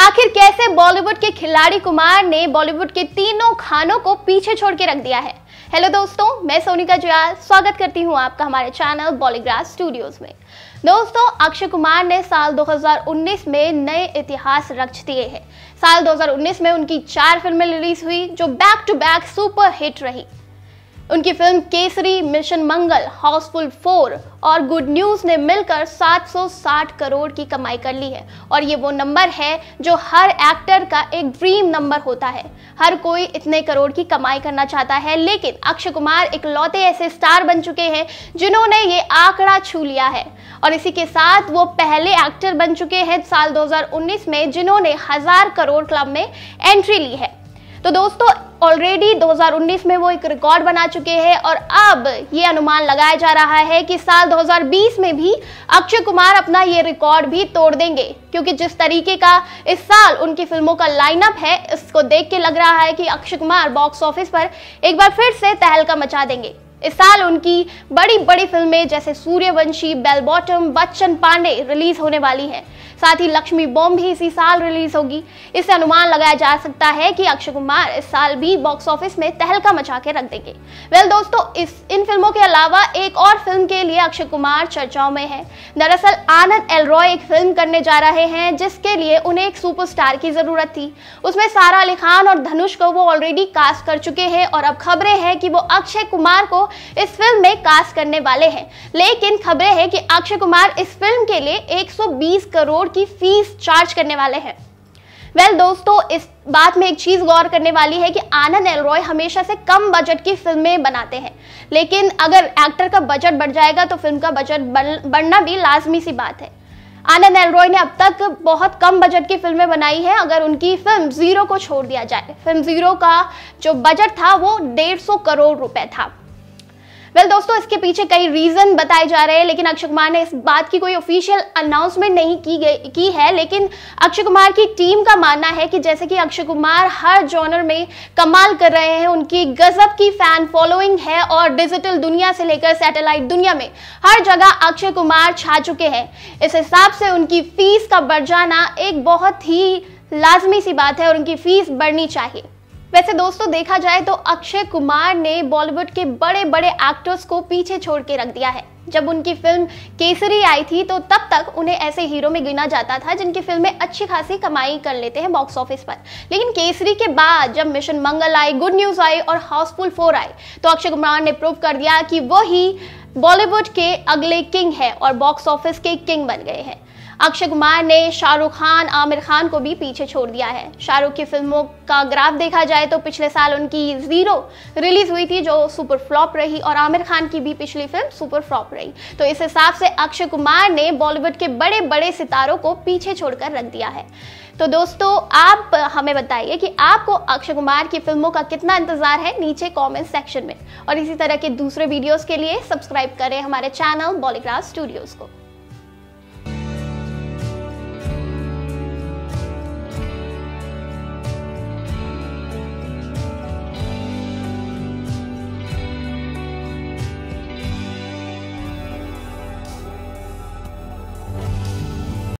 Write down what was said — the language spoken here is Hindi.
आखिर कैसे बॉलीवुड के खिलाड़ी कुमार ने बॉलीवुड के तीनों खानों को पीछे छोड़ के रख दिया है हेलो दोस्तों मैं सोनिका जुआल स्वागत करती हूँ आपका हमारे चैनल बॉलीग्राफ स्टूडियोज में दोस्तों अक्षय कुमार ने साल 2019 में नए इतिहास रच दिए हैं साल 2019 में उनकी चार फिल्में रिलीज हुई जो back to back super hit रही उनकी फिल्म केसरी मिशन मंगल हाउसफुल फोर और गुड न्यूज़ ने मिलकर 760 करोड़ की कमाई कर ली है और ये वो नंबर है जो हर एक्टर का एक ड्रीम नंबर होता है हर कोई इतने करोड़ की कमाई करना चाहता है लेकिन अक्षय कुमार इकलौते ऐसे स्टार बन चुके हैं जिन्होंने ये आंकड़ा छू लिया है और इसी के साथ वो पहले एक्टर बन चुके हैं साल 2019 में जिन्होंने हजार करोड़ क्लब में एंट्री ली है तो दोस्तों ऑलरेडी 2019 में वो एक रिकॉर्ड बना चुके हैं और अब ये अनुमान लगाया जा रहा है कि साल 2020 में भी अक्षय कुमार अपना ये रिकॉर्ड भी तोड़ देंगे क्योंकि जिस तरीके का इस साल उनकी फिल्मों का लाइनअप है इसको देख के लग रहा है कि अक्षय कुमार बॉक्स ऑफिस पर एक बार फिर से तहलका मचा देंगे इस साल उनकी बड़ी बड़ी फिल्में जैसे सूर्यवंशी बेल बॉटम बच्चन पांडे रिलीज होने वाली है साथ ही लक्ष्मी बॉम्ब भी इसी साल रिलीज होगी इससे अनुमान लगाया जा सकता है कि अक्षय कुमार इस साल भी बॉक्स ऑफिस में तहलका मचा के रख देंगे वेल दोस्तों इस इन फिल्मों के अलावा एक और फिल्म के लिए अक्षय कुमार चर्चाओं में है दरअसल आनंद एलरॉय एक फिल्म करने जा रहे हैं जिसके लिए उन्हें एक सुपरस्टार की जरूरत थी उसमें सारा अली खान और धनुष को वो ऑलरेडी कास्ट कर चुके हैं और अब खबरें हैं कि वो अक्षय कुमार को इस फिल्म में कास्ट करने वाले हैं लेकिन खबरें हैं कि अक्षय कुमार इस फिल्म के लिए 120 करोड़ की फीस चार्ज करने वाले हैं वेल well, दोस्तों इस बात में एक चीज गौर करने वाली है कि आनंद एलरॉय हमेशा से कम बजट की फिल्में बनाते हैं लेकिन अगर एक्टर का बजट बढ़ जाएगा तो फिल्म का बजट बढ़ना भी लाजमी सी बात है आनंद एलरॉय ने अब तक बहुत कम बजट की फिल्में बनाई हैं अगर उनकी फिल्म जीरो को छोड़ दिया जाए फिल्म जीरो का जो बजट था वो डेढ़ सौ करोड़ रुपए था वेल दोस्तों इसके पीछे कई रीजन बताए जा रहे हैं लेकिन अक्षय कुमार ने इस बात की कोई ऑफिशियल अनाउंसमेंट नहीं की गई की है लेकिन अक्षय कुमार की टीम का मानना है कि जैसे कि अक्षय कुमार हर जॉनर में कमाल कर रहे हैं उनकी गजब की फैन फॉलोइंग है और डिजिटल दुनिया से लेकर सैटेलाइट दुनिया में हर जगह अक्षय कुमार छा चुके हैं इस हिसाब से उनकी फीस का बढ़ जाना एक बहुत ही लाजमी सी बात है और उनकी फीस बढ़नी चाहिए वैसे दोस्तों देखा जाए तो अक्षय कुमार ने बॉलीवुड के बड़े बड़े एक्टर्स को पीछे छोड़ के रख दिया है जब उनकी फिल्म केसरी आई थी तो तब तक उन्हें ऐसे हीरो में गिना जाता था जिनकी फिल्में अच्छी खासी कमाई कर लेते हैं बॉक्स ऑफिस पर लेकिन केसरी के बाद जब मिशन मंगल आई गुड न्यूज आई और हाउसफुल फोर आई तो अक्षय कुमार ने प्रूव कर दिया कि वो बॉलीवुड के अगले किंग है और बॉक्स ऑफिस के किंग बन गए हैं अक्षय कुमार ने शाहरुख खान आमिर खान को भी पीछे छोड़ दिया है शाहरुख की फिल्मों का ग्राफ देखा जाए तो पिछले साल उनकी जीरो रिलीज हुई थी जो सुपर फ्लॉप रही और आमिर खान की भी पिछली फिल्म सुपर फ्लॉप रही तो इस हिसाब से अक्षय कुमार ने बॉलीवुड के बड़े बड़े सितारों को पीछे छोड़कर रख दिया है तो दोस्तों आप हमें बताइए कि आपको अक्षय कुमार की फिल्मों का कितना इंतजार है नीचे कमेंट सेक्शन में और इसी तरह के दूसरे वीडियोस के लिए सब्सक्राइब करें हमारे चैनल बॉलीग्राफ स्टूडियोज को